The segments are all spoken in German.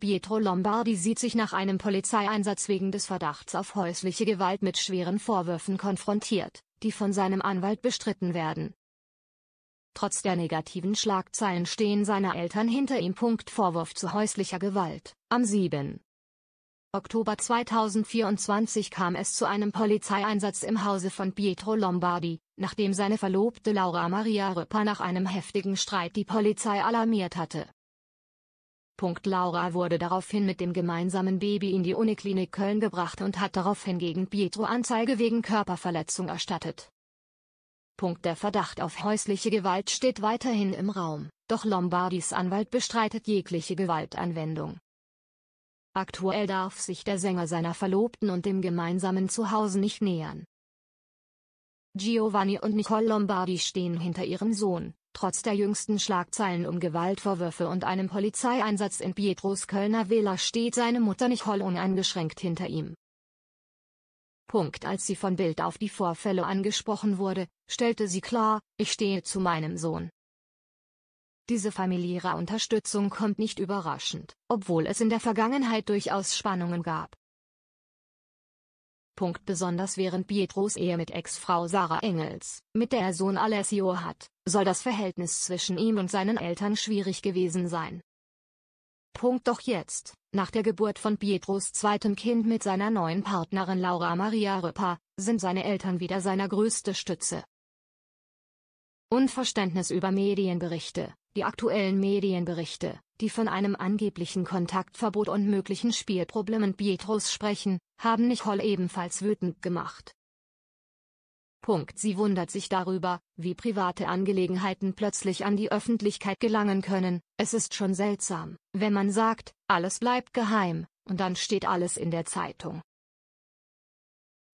Pietro Lombardi sieht sich nach einem Polizeieinsatz wegen des Verdachts auf häusliche Gewalt mit schweren Vorwürfen konfrontiert, die von seinem Anwalt bestritten werden. Trotz der negativen Schlagzeilen stehen seine Eltern hinter ihm. Punkt Vorwurf zu häuslicher Gewalt. Am 7. Oktober 2024 kam es zu einem Polizeieinsatz im Hause von Pietro Lombardi, nachdem seine Verlobte Laura Maria Röpper nach einem heftigen Streit die Polizei alarmiert hatte. Punkt Laura wurde daraufhin mit dem gemeinsamen Baby in die Uniklinik Köln gebracht und hat daraufhin gegen Pietro Anzeige wegen Körperverletzung erstattet. Punkt Der Verdacht auf häusliche Gewalt steht weiterhin im Raum, doch Lombardis Anwalt bestreitet jegliche Gewaltanwendung. Aktuell darf sich der Sänger seiner Verlobten und dem gemeinsamen Zuhause nicht nähern. Giovanni und Nicole Lombardi stehen hinter ihrem Sohn, Trotz der jüngsten Schlagzeilen um Gewaltvorwürfe und einem Polizeieinsatz in Pietros Kölner Wähler steht seine Mutter Nicole uneingeschränkt hinter ihm. Punkt. Als sie von Bild auf die Vorfälle angesprochen wurde, stellte sie klar, ich stehe zu meinem Sohn. Diese familiäre Unterstützung kommt nicht überraschend, obwohl es in der Vergangenheit durchaus Spannungen gab. Punkt besonders während Pietros Ehe mit Ex-Frau Sarah Engels, mit der er Sohn Alessio hat, soll das Verhältnis zwischen ihm und seinen Eltern schwierig gewesen sein. Punkt doch jetzt, nach der Geburt von Pietros zweitem Kind mit seiner neuen Partnerin Laura Maria Röpper, sind seine Eltern wieder seiner größte Stütze. Unverständnis über Medienberichte die aktuellen Medienberichte, die von einem angeblichen Kontaktverbot und möglichen Spielproblemen Pietros sprechen, haben Nicole ebenfalls wütend gemacht. Punkt. Sie wundert sich darüber, wie private Angelegenheiten plötzlich an die Öffentlichkeit gelangen können. Es ist schon seltsam, wenn man sagt, alles bleibt geheim, und dann steht alles in der Zeitung.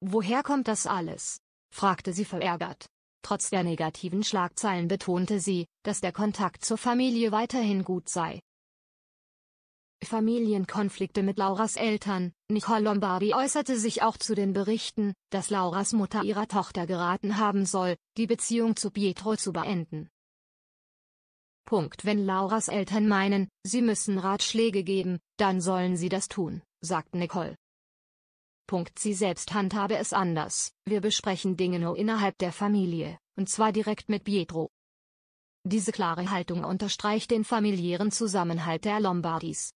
Woher kommt das alles? fragte sie verärgert. Trotz der negativen Schlagzeilen betonte sie, dass der Kontakt zur Familie weiterhin gut sei. Familienkonflikte mit Lauras Eltern. Nicole Lombardi äußerte sich auch zu den Berichten, dass Lauras Mutter ihrer Tochter geraten haben soll, die Beziehung zu Pietro zu beenden. Punkt. Wenn Lauras Eltern meinen, sie müssen Ratschläge geben, dann sollen sie das tun, sagt Nicole. Punkt sie selbst handhabe es anders. Wir besprechen Dinge nur innerhalb der Familie, und zwar direkt mit Pietro. Diese klare Haltung unterstreicht den familiären Zusammenhalt der Lombardis.